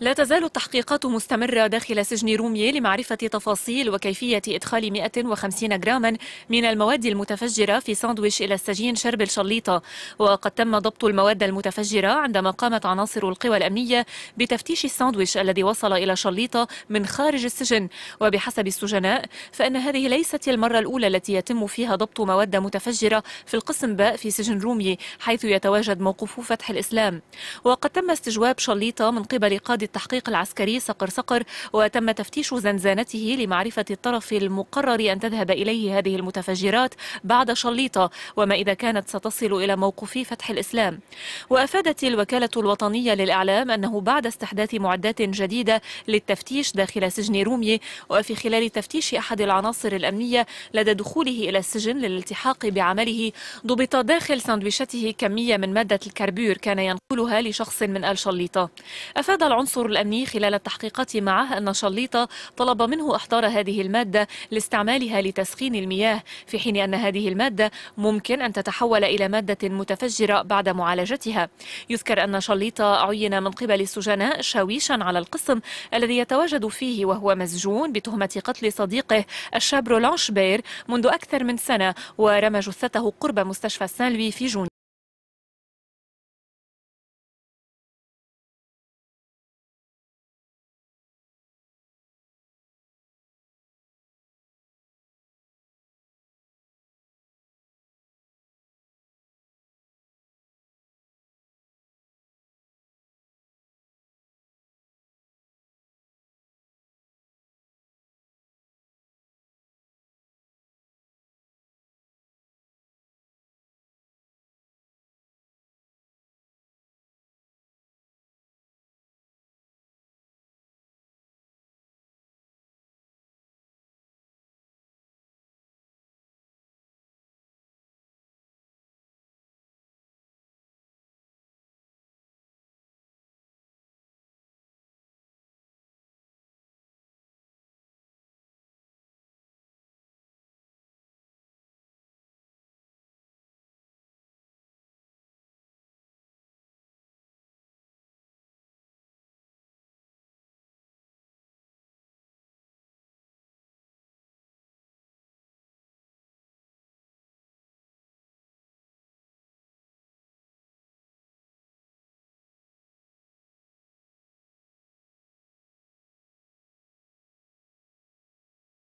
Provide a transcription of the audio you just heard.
لا تزال التحقيقات مستمرة داخل سجن رومية لمعرفة تفاصيل وكيفية إدخال 150 جراما من المواد المتفجرة في ساندويش إلى السجين شرب الشليطة وقد تم ضبط المواد المتفجرة عندما قامت عناصر القوى الأمنية بتفتيش الساندويش الذي وصل إلى شليطة من خارج السجن وبحسب السجناء فإن هذه ليست المرة الأولى التي يتم فيها ضبط مواد متفجرة في القسم باء في سجن رومية حيث يتواجد موقف فتح الإسلام وقد تم استجواب شليطة من قبل قادة التحقيق العسكري صقر صقر وتم تفتيش زنزانته لمعرفة الطرف المقرر أن تذهب إليه هذه المتفجرات بعد شليطة وما إذا كانت ستصل إلى موقف فتح الإسلام وأفادت الوكالة الوطنية للإعلام أنه بعد استحداث معدات جديدة للتفتيش داخل سجن رومي وفي خلال تفتيش أحد العناصر الأمنية لدى دخوله إلى السجن للالتحاق بعمله ضبط داخل سندويشته كمية من مادة الكربور كان ينقلها لشخص من الشليطة أفاد العنصر العنصر الأمني خلال التحقيقات معه أن شليط طلب منه إحضار هذه المادة لاستعمالها لتسخين المياه في حين أن هذه المادة ممكن أن تتحول إلى مادة متفجرة بعد معالجتها يذكر أن شليط عين من قبل السجناء شاويشا على القسم الذي يتواجد فيه وهو مسجون بتهمة قتل صديقه الشاب رولانش بير منذ أكثر من سنة ورمى جثته قرب مستشفى سان لوي في جون